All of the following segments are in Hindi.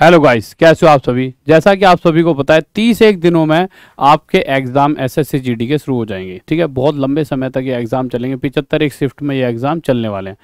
हेलो गाइस कैसे हो आप सभी जैसा कि आप सभी को पता है तीस एक दिनों में आपके एग्ज़ाम एसएससी जीडी के शुरू हो जाएंगे ठीक है बहुत लंबे समय तक ये एग्ज़ाम चलेंगे पिचहत्तर एक शिफ्ट में ये एग्ज़ाम चलने वाले हैं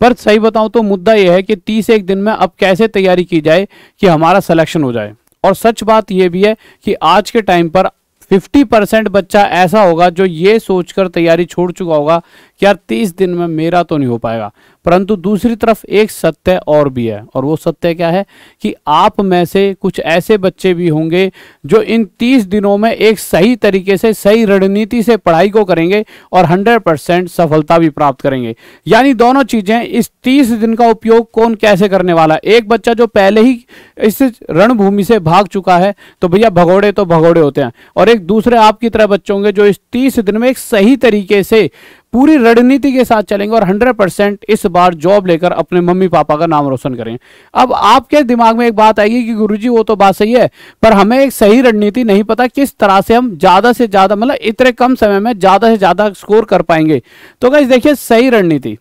पर सही बताऊं तो मुद्दा यह है कि तीस एक दिन में अब कैसे तैयारी की जाए कि हमारा सलेक्शन हो जाए और सच बात यह भी है कि आज के टाइम पर 50 परसेंट बच्चा ऐसा होगा जो ये सोचकर तैयारी छोड़ चुका होगा कि यार तीस दिन में मेरा तो नहीं हो पाएगा परंतु दूसरी तरफ एक सत्य और भी है और वो सत्य क्या है कि आप में से कुछ ऐसे बच्चे भी होंगे जो इन तीस दिनों में एक सही तरीके से सही रणनीति से पढ़ाई को करेंगे और हंड्रेड परसेंट सफलता भी प्राप्त करेंगे यानी दोनों चीजें इस तीस दिन का उपयोग कौन कैसे करने वाला एक बच्चा जो पहले ही इस रणभूमि से भाग चुका है तो भैया भगोड़े तो भगोड़े होते हैं और एक दूसरे आपकी तरह बच्चे होंगे जो इस तीस दिन में एक सही तरीके से पूरी रणनीति के साथ चलेंगे और 100 परसेंट इस बार जॉब लेकर अपने मम्मी पापा का नाम रोशन करें अब आपके दिमाग में एक बात आएगी कि गुरुजी वो तो बात सही है पर हमें एक सही रणनीति नहीं पता किस तरह से हम ज्यादा से ज्यादा मतलब इतने कम समय में ज्यादा से ज्यादा स्कोर कर पाएंगे तो गाइज देखिए सही रणनीति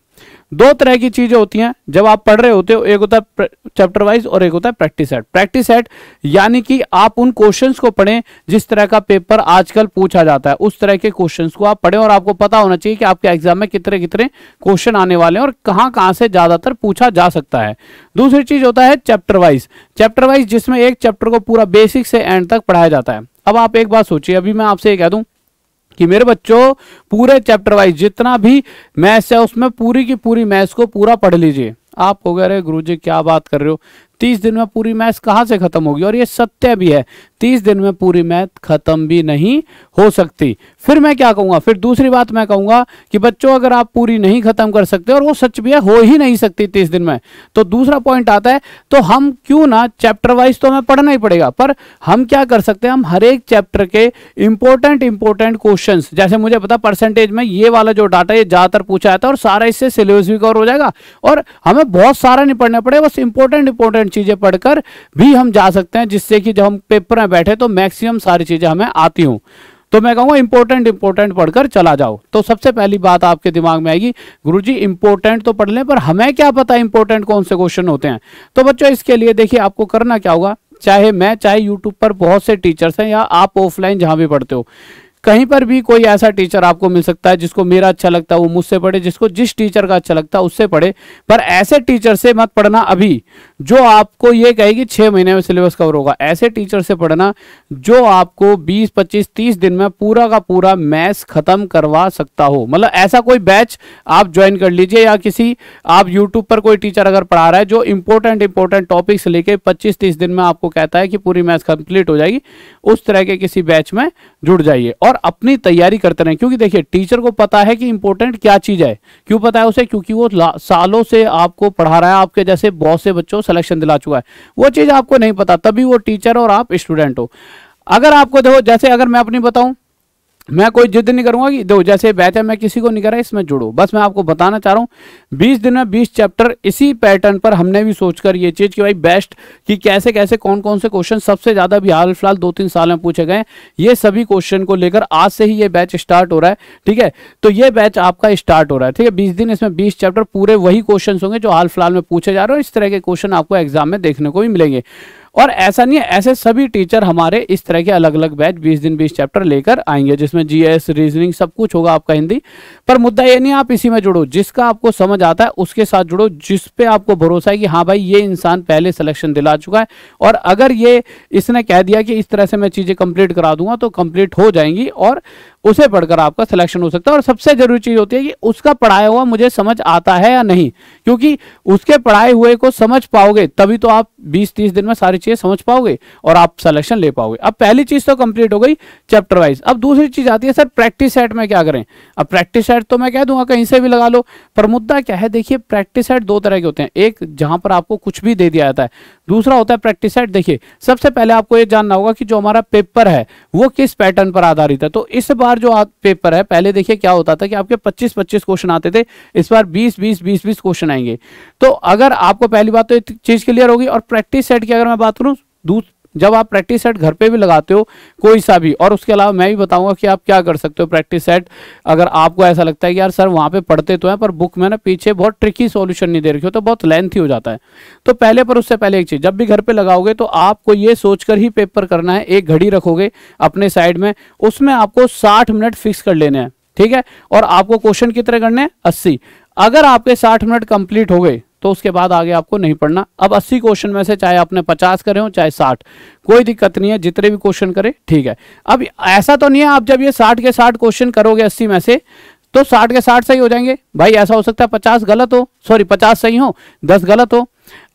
दो तरह की चीजें होती हैं जब आप पढ़ रहे होते हो एक होता है चैप्टर वाइज और एक होता है प्रैक्टिस सेट प्रैक्टिस सेट यानी कि आप उन क्वेश्चंस को पढ़ें जिस तरह का पेपर आजकल पूछा जाता है उस तरह के क्वेश्चंस को आप पढ़ें और आपको पता होना चाहिए कि आपके एग्जाम में कितने कितने क्वेश्चन आने वाले हैं और कहाँ कहाँ से ज्यादातर पूछा जा सकता है दूसरी चीज होता है चैप्टर वाइज चैप्टर वाइज जिसमें एक चैप्टर को पूरा बेसिक से एंड तक पढ़ाया जाता है अब आप एक बात सोचिए अभी मैं आपसे ये कह दूँ कि मेरे बच्चों पूरे चैप्टर वाइज जितना भी मैथ्स है उसमें पूरी की पूरी मैथ्स को पूरा पढ़ लीजिए आप हो गए अरे गुरु जी क्या बात कर रहे हो तीस दिन में पूरी मैथ कहाँ से खत्म होगी और ये सत्य भी है तीस दिन में पूरी मैथ खत्म भी नहीं हो सकती फिर मैं क्या कहूँगा फिर दूसरी बात मैं कहूँगा कि बच्चों अगर आप पूरी नहीं खत्म कर सकते और वो सच भी है हो ही नहीं सकती तीस दिन में तो दूसरा पॉइंट आता है तो हम क्यों ना चैप्टर वाइज तो हमें पढ़ना ही पड़ेगा पर हम क्या कर सकते हैं हम हर एक चैप्टर के इंपॉर्टेंट इंपॉर्टेंट क्वेश्चन जैसे मुझे पता परसेंटेज में ये वाला जो डाटा ये ज़्यादातर पूछा जाता है और सारा इससे सिलेबस भी कवर हो जाएगा और हमें बहुत सारा नहीं पढ़ना पड़ेगा बस इंपॉर्टेंट इंपॉर्टेंट इंपॉर्टेंट चीज़ें पढ़कर भी हम जा सकते हैं जिससे कि जब हम पेपर में बैठे तो मैक्सिमम सारी चीज़ें हमें आती हूं तो मैं कहूंगा इंपॉर्टेंट इंपॉर्टेंट पढ़कर चला जाओ तो सबसे पहली बात आपके दिमाग में आएगी गुरु जी इंपॉर्टेंट तो पढ़ लें पर हमें क्या पता इंपॉर्टेंट कौन से क्वेश्चन होते हैं तो बच्चों इसके लिए देखिए आपको करना क्या होगा चाहे मैं चाहे यूट्यूब पर बहुत से टीचर्स हैं या आप ऑफलाइन जहां भी पढ़ते हो कहीं पर भी कोई ऐसा टीचर आपको मिल सकता है जिसको मेरा अच्छा लगता है वो मुझसे पढ़े जिसको जिस टीचर का अच्छा लगता है उससे पढ़े पर ऐसे टीचर से मत पढ़ना अभी जो आपको ये कहेगी छह महीने में सिलेबस कवर होगा ऐसे टीचर से पढ़ना जो आपको बीस पच्चीस तीस दिन में पूरा का पूरा मैथ्स खत्म करवा सकता हो मतलब ऐसा कोई बैच आप ज्वाइन कर लीजिए या किसी आप यूट्यूब पर कोई टीचर अगर पढ़ा रहा है जो इंपोर्टेंट इंपोर्टेंट टॉपिक्स लेके पच्चीस तीस दिन में आपको कहता है कि पूरी मैथ कंप्लीट हो जाएगी उस तरह के किसी बैच में जुड़ जाइए और और अपनी तैयारी करते रहें क्योंकि देखिए टीचर को पता है कि इंपॉर्टेंट क्या चीज़ है क्यों पता है उसे क्योंकि वो सालों से आपको पढ़ा रहा है आपके जैसे बहुत से बच्चों सिलेक्शन दिला चुका है वो चीज़ आपको नहीं पता तभी वो टीचर और आप स्टूडेंट हो अगर आपको देखो जैसे अगर मैं अपनी बताऊं मैं कोई जिद नहीं करूंगा कि दो जैसे बैच है मैं किसी को नहीं करा इसमें जुड़ो बस मैं आपको बताना चाह रहा हूँ बीस दिन में बीस चैप्टर इसी पैटर्न पर हमने भी सोचकर ये चीज़ कि भाई बेस्ट कि कैसे कैसे कौन कौन से क्वेश्चन सबसे ज़्यादा भी हाल फिलहाल दो तीन साल में पूछे गए ये सभी क्वेश्चन को लेकर आज से ही ये बैच स्टार्ट हो रहा है ठीक है तो ये बैच आपका स्टार्ट हो रहा है ठीक है बीस दिन इसमें बीस चैप्टर पूरे वही क्वेश्चन होंगे जो हाल फिलहाल में पूछे जा रहे हैं इस तरह के क्वेश्चन आपको एग्जाम में देखने को भी मिलेंगे और ऐसा नहीं है ऐसे सभी टीचर हमारे इस तरह के अलग अलग बैच 20 दिन 20 चैप्टर लेकर आएंगे जिसमें जीएस रीजनिंग सब कुछ होगा आपका हिंदी पर मुद्दा ये नहीं आप इसी में जुड़ो जिसका आपको समझ आता है उसके साथ जुड़ो जिस पे आपको भरोसा है कि हाँ भाई ये इंसान पहले सिलेक्शन दिला चुका है और अगर ये इसने कह दिया कि इस तरह से मैं चीज़ें कंप्लीट करा दूंगा तो कंप्लीट हो जाएंगी और उसे पढ़कर आपका सिलेक्शन हो सकता है और सबसे जरूरी चीज होती है कि उसका पढ़ाया हुआ मुझे समझ आता है या नहीं क्योंकि उसके पढ़ाए हुए को समझ पाओगे तभी तो आप 20-30 दिन में सारी चीजें समझ पाओगे और आप सिलेक्शन ले पाओगे अब पहली चीज तो कंप्लीट हो गई चैप्टर वाइज अब दूसरी चीज आती है सर प्रैक्टिस सेट में क्या करें अब प्रैक्टिस सेट तो मैं कह दूंगा कहीं से भी लगा लो पर मुद्दा क्या है देखिए प्रैक्टिस सेट दो तरह के होते हैं एक जहां पर आपको कुछ भी दे दिया जाता है दूसरा होता है प्रैक्टिस सेट देखिए सबसे पहले आपको यह जानना होगा कि जो हमारा पेपर है वो किस पैटर्न पर आधारित है तो इस बार बार जो आप पेपर है पहले देखिए क्या होता था कि आपके 25-25 क्वेश्चन आते थे इस बार 20-20-20-20 क्वेश्चन आएंगे तो अगर आपको पहली बात तो चीज क्लियर होगी और प्रैक्टिस सेट की अगर मैं बात करूं जब आप प्रैक्टिस सेट घर पे भी लगाते हो कोई सा भी और उसके अलावा मैं भी बताऊंगा कि आप क्या कर सकते हो प्रैक्टिस सेट अगर आपको ऐसा लगता है कि यार सर वहाँ पे पढ़ते तो हैं पर बुक में ना पीछे बहुत ट्रिकी सॉल्यूशन नहीं दे रखे हो तो बहुत लेंथी हो जाता है तो पहले पर उससे पहले एक चीज़ जब भी घर पर लगाओगे तो आपको ये सोचकर ही पेपर करना है एक घड़ी रखोगे अपने साइड में उसमें आपको साठ मिनट फिक्स कर लेने हैं ठीक है और आपको क्वेश्चन कितने करने हैं अस्सी अगर आपके साठ मिनट कंप्लीट हो गए तो उसके बाद आगे आपको नहीं पढ़ना अब अस्सी क्वेश्चन में से चाहे आपने पचास करे हो चाहे साठ कोई दिक्कत नहीं है जितने भी क्वेश्चन करे ठीक है अब ऐसा तो नहीं है आप जब ये साठ के साठ क्वेश्चन करोगे अस्सी में से तो साठ के साठ सही हो जाएंगे भाई ऐसा हो सकता है पचास गलत हो सॉरी पचास सही हो दस गलत हो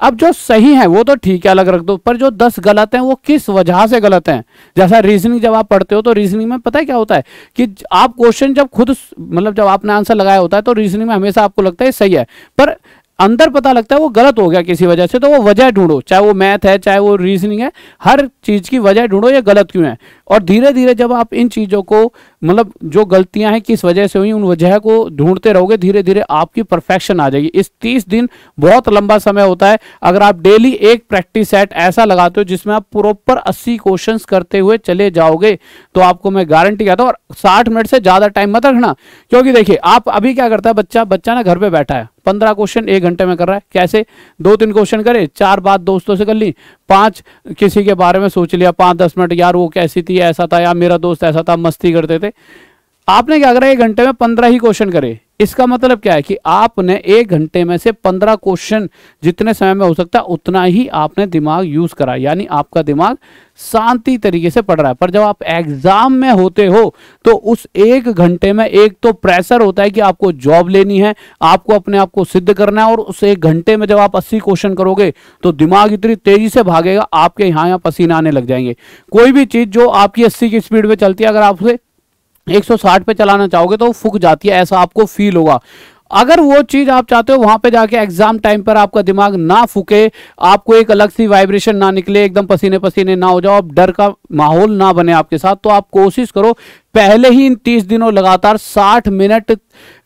अब जो सही है वो तो ठीक है अलग रख दो पर जो दस गलत हैं वो किस वजह से गलत हैं जैसा रीजनिंग जब आप पढ़ते हो तो रीजनिंग में पता है क्या होता है कि आप क्वेश्चन जब खुद मतलब जब आपने आंसर लगाया होता है तो रीजनिंग में हमेशा आपको लगता है सही है पर अंदर पता लगता है वो गलत हो गया किसी वजह से तो वो वजह ढूंढो चाहे वो मैथ है चाहे वो रीजनिंग है हर चीज़ की वजह ढूंढो ये गलत क्यों है और धीरे धीरे जब आप इन चीज़ों को मतलब जो गलतियां हैं किस वजह से हुई उन वजह को ढूंढते रहोगे धीरे धीरे आपकी परफेक्शन आ जाएगी इस तीस दिन बहुत लंबा समय होता है अगर आप डेली एक प्रैक्टिस सेट ऐसा लगाते हो जिसमें आप प्रॉपर अस्सी क्वेश्चन करते हुए चले जाओगे तो आपको मैं गारंटी कहता हूँ और साठ मिनट से ज़्यादा टाइम मत रखना क्योंकि देखिए आप अभी क्या करता है बच्चा बच्चा ना घर पर बैठा है पंद्रह क्वेश्चन एक घंटे में कर रहा है कैसे दो तीन क्वेश्चन करे चार बात दोस्तों से कर ली पांच किसी के बारे में सोच लिया पांच दस मिनट यार वो कैसी थी ऐसा था यार मेरा दोस्त ऐसा था मस्ती करते थे करे आपने क्या करा एक घंटे में पंद्रह ही क्वेश्चन करे इसका मतलब क्या है कि आपने एक घंटे में से पंद्रह क्वेश्चन जितने समय में हो सकता है उतना ही आपने दिमाग यूज करा यानी आपका दिमाग शांति तरीके से पढ़ रहा है पर जब आप एग्जाम में होते हो तो उस एक घंटे में एक तो प्रेशर होता है कि आपको जॉब लेनी है आपको अपने आप को सिद्ध करना है और उस एक घंटे में जब आप अस्सी क्वेश्चन करोगे तो दिमाग इतनी तेजी से भागेगा आपके यहां यहां पसीना आने लग जाएंगे कोई भी चीज जो आपकी अस्सी की स्पीड में चलती है अगर आपसे 160 पे चलाना चाहोगे तो फुक जाती है ऐसा आपको फील होगा अगर वो चीज आप चाहते हो वहां पे जाके एग्जाम टाइम पर आपका दिमाग ना फूके आपको एक अलग सी वाइब्रेशन ना निकले एकदम पसीने पसीने ना हो जाओ आप डर का माहौल ना बने आपके साथ तो आप कोशिश करो पहले ही इन तीस दिनों लगातार साठ मिनट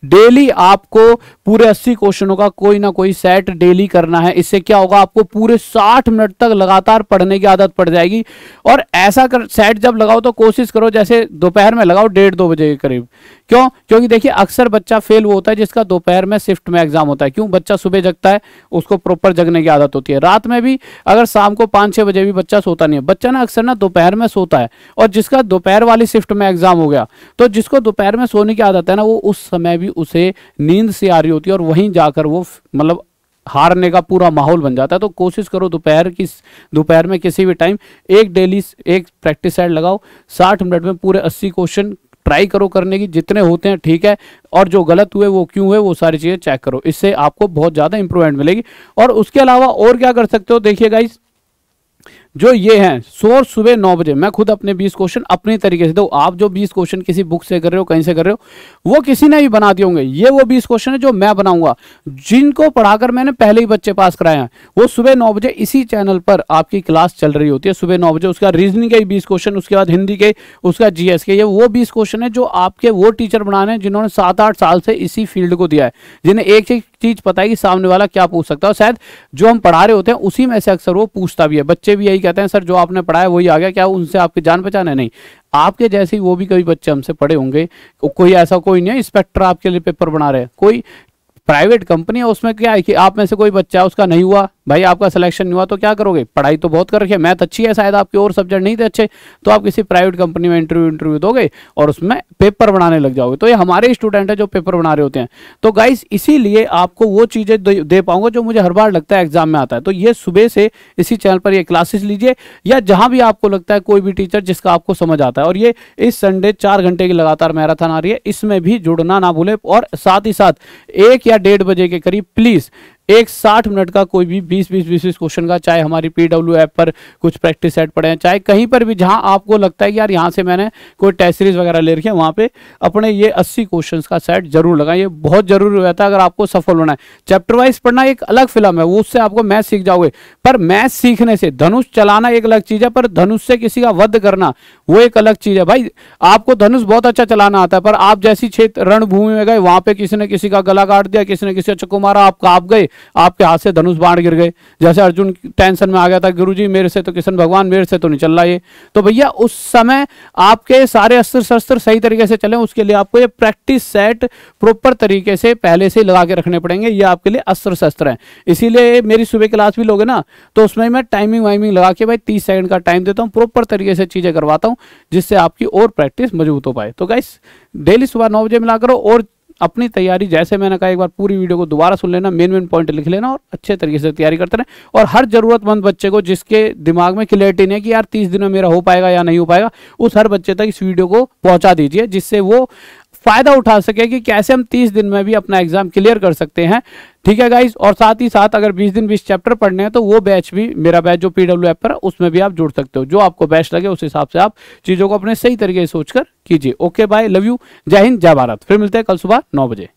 डेली आपको पूरे अस्सी क्वेश्चनों का कोई ना कोई सेट डेली करना है इससे क्या होगा आपको पूरे साठ मिनट तक लगातार पढ़ने की आदत पड़ जाएगी और ऐसा कर सेट जब लगाओ तो कोशिश करो जैसे दोपहर में लगाओ डेढ़ दो बजे के करीब क्यों क्योंकि देखिए अक्सर बच्चा फेल वो होता है जिसका दोपहर में शिफ्ट में एग्जाम होता है क्यों बच्चा सुबह जगता है उसको प्रॉपर जगने की आदत होती है रात में भी अगर शाम को पाँच छः बजे भी बच्चा सोता नहीं है बच्चा ना अक्सर ना दोपहर में सोता है और जिसका दोपहर वाली शिफ्ट में एग्जाम काम हो गया तो जिसको दोपहर में सोने की आदत है ना वो उस समय भी उसे नींद से आ रही होती है और वहीं जाकर वो मतलब हारने का पूरा माहौल बन जाता है तो कोशिश करो दोपहर की दोपहर में किसी भी टाइम एक डेली एक प्रैक्टिस सेट लगाओ साठ मिनट में पूरे अस्सी क्वेश्चन ट्राई करो करने की जितने होते हैं ठीक है और जो गलत हुए वो क्यों हुए वो सारी चीज़ें चेक करो इससे आपको बहुत ज़्यादा इंप्रूवमेंट मिलेगी और उसके अलावा और क्या कर सकते हो देखिए गाइज़ जो ये हैं सोर सुबह नौ बजे मैं खुद अपने बीस क्वेश्चन अपने तरीके से दो आप जो बीस क्वेश्चन किसी बुक से कर रहे हो कहीं से कर रहे हो वो किसी ने भी बना दिए होंगे ये वो बीस क्वेश्चन है जो मैं बनाऊंगा जिनको पढ़ाकर मैंने पहले ही बच्चे पास कराए हैं वो सुबह नौ बजे इसी चैनल पर आपकी क्लास चल रही होती है सुबह नौ बजे उसका रीजनिंग के बीस क्वेश्चन उसके बाद हिंदी के उसका जीएस के ये वो बीस क्वेश्चन है जो आपके वो टीचर बनाने हैं जिन्होंने सात आठ साल से इसी फील्ड को दिया है जिन्हें एक एक चीज पता है कि सामने वाला क्या पूछ सकता है शायद जो हम पढ़ा रहे होते हैं उसी में से अक्सर वो पूछता भी है बच्चे भी यही कहते हैं सर जो आपने पढ़ाया वही आ गया क्या उनसे आपकी जान पहचान है नहीं आपके जैसे ही वो भी कभी बच्चे हमसे पढ़े होंगे कोई ऐसा कोई नहीं है इंस्पेक्टर आपके लिए पेपर बना रहे कोई प्राइवेट कंपनी है उसमें क्या है कि आप में से कोई बच्चा उसका नहीं हुआ भाई आपका सिलेक्शन हुआ तो क्या करोगे पढ़ाई तो बहुत कर रखी है मैथ अच्छी है शायद आपके और सब्जेक्ट नहीं थे अच्छे तो आप किसी प्राइवेट कंपनी में इंटरव्यू इंटरव्यू दोगे और उसमें पेपर बनाने लग जाओगे तो ये हमारे स्टूडेंट है जो पेपर बना रहे होते हैं तो गाइस इसीलिए आपको वो चीज़ें दे, पाऊंगा जो मुझे हर बार लगता है एग्जाम में आता है तो ये सुबह से इसी चैनल पर ये क्लासेस लीजिए या जहाँ भी आपको लगता है कोई भी टीचर जिसका आपको समझ आता है और ये इस संडे चार घंटे की लगातार मैराथन आ रही है इसमें भी जुड़ना ना भूले और साथ ही साथ एक या डेढ़ बजे के करीब प्लीज़ एक साठ मिनट का कोई भी बीस बीस बीस बीस क्वेश्चन का चाहे हमारी पीडब्ल्यू एप ऐप पर कुछ प्रैक्टिस सेट पड़े हैं चाहे कहीं पर भी जहां आपको लगता है कि यार यहाँ से मैंने कोई टेस्ट सीरीज वगैरह ले रखी है वहाँ पे अपने ये अस्सी क्वेश्चन का सेट जरूर लगाएं ये बहुत जरूरी रहता है अगर आपको सफल होना है चैप्टर वाइज पढ़ना एक अलग फिल्म है वो उससे आपको मैथ सीख जाओगे पर मैथ सीखने से धनुष चलाना एक अलग चीज़ है पर धनुष से किसी का वध करना वो एक अलग चीज़ है भाई आपको धनुष बहुत अच्छा चलाना आता है पर आप जैसी क्षेत्र रणभूमि में गए वहाँ पर किसी ने किसी का गला काट दिया किसी ने किसी का चक्को मारा आप काप गए आपके हाथ से धनुष बाण गिर गए जैसे अर्जुन टेंशन में आ गया था गुरु जी मेरे से तो किशन भगवान मेरे से तो नहीं चल रहा ये तो भैया उस समय आपके सारे अस्त्र शस्त्र सही तरीके से चले उसके लिए आपको ये प्रैक्टिस सेट प्रॉपर तरीके से पहले से लगा के रखने पड़ेंगे ये आपके लिए अस्त्र शस्त्र है इसीलिए मेरी सुबह क्लास भी लोगे ना तो उसमें मैं टाइमिंग वाइमिंग लगा के भाई तीस सेकंड का टाइम देता हूँ प्रॉपर तरीके से चीज़ें करवाता हूँ जिससे आपकी और प्रैक्टिस मजबूत हो पाए तो गाइस डेली सुबह नौ बजे मिला करो और अपनी तैयारी जैसे मैंने कहा एक बार पूरी वीडियो को दोबारा सुन लेना मेन मेन पॉइंट लिख लेना और अच्छे तरीके से तैयारी करते रहें और हर ज़रूरतमंद बच्चे को जिसके दिमाग में क्लियरिटी नहीं है कि यार तीस दिन में मेरा हो पाएगा या नहीं हो पाएगा उस हर बच्चे तक इस वीडियो को पहुंचा दीजिए जिससे वो फायदा उठा सके कि कैसे हम 30 दिन में भी अपना एग्जाम क्लियर कर सकते हैं ठीक है गाइज और साथ ही साथ अगर 20 दिन 20 चैप्टर पढ़ने हैं तो वो बैच भी मेरा बैच जो पीडब्ल्यू एप पर है उसमें भी आप जुड़ सकते हो जो आपको बेस्ट लगे उस हिसाब से आप चीज़ों को अपने सही तरीके से सोचकर कीजिए ओके बाय लव यू जय हिंद जय भारत फिर मिलते हैं कल सुबह नौ बजे